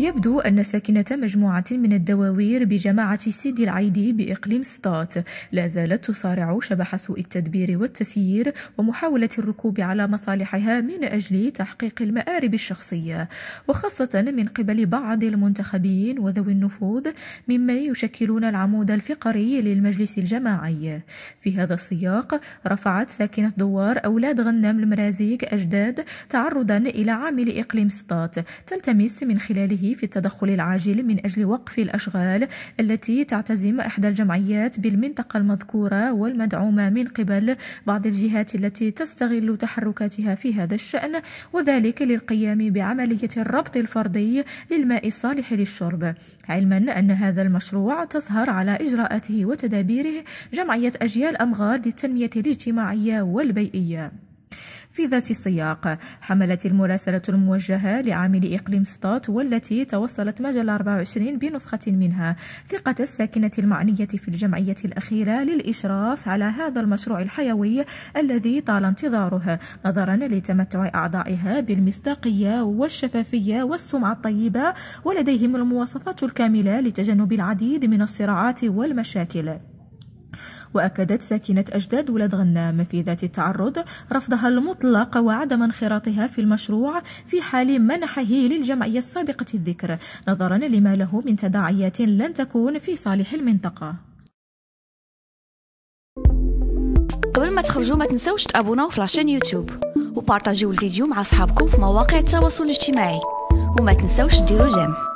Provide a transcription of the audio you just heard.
يبدو أن ساكنة مجموعة من الدواوير بجماعة سيدي العيدي بإقليم سطات لا زالت تصارع شبح سوء التدبير والتسيير ومحاولة الركوب على مصالحها من أجل تحقيق المآرب الشخصية وخاصة من قبل بعض المنتخبين وذوي النفوذ مما يشكلون العمود الفقري للمجلس الجماعي في هذا السياق رفعت ساكنة دوار أولاد غنم المرازيق أجداد تعرضا إلى عامل إقليم سطات تلتمس من خلاله في التدخل العاجل من أجل وقف الأشغال التي تعتزم إحدى الجمعيات بالمنطقة المذكورة والمدعومة من قبل بعض الجهات التي تستغل تحركاتها في هذا الشأن وذلك للقيام بعملية الربط الفردي للماء الصالح للشرب علما أن هذا المشروع تسهر على إجراءاته وتدابيره جمعية أجيال أمغار للتنمية الاجتماعية والبيئية في ذات السياق حملت المراسلة الموجهة لعامل إقليم ستات والتي توصلت مجلة 24 بنسخة منها ثقة الساكنة المعنية في الجمعية الأخيرة للإشراف على هذا المشروع الحيوي الذي طال انتظاره نظرا لتمتع أعضائها بالمصداقية والشفافية والسمعة الطيبة ولديهم المواصفات الكاملة لتجنب العديد من الصراعات والمشاكل وأكدت ساكنة أجداد ولاد غنام في ذات التعرض رفضها المطلق وعدم انخراطها في المشروع في حال منحه للجمعية السابقة الذكر نظرا لما له من تداعيات لن تكون في صالح المنطقة قبل ما تخرجوا ما تنسوش تابوناو في لاشين يوتيوب وبارطاجيو الفيديو مع اصحابكم في مواقع التواصل الاجتماعي وما تنسوش ديروا جيم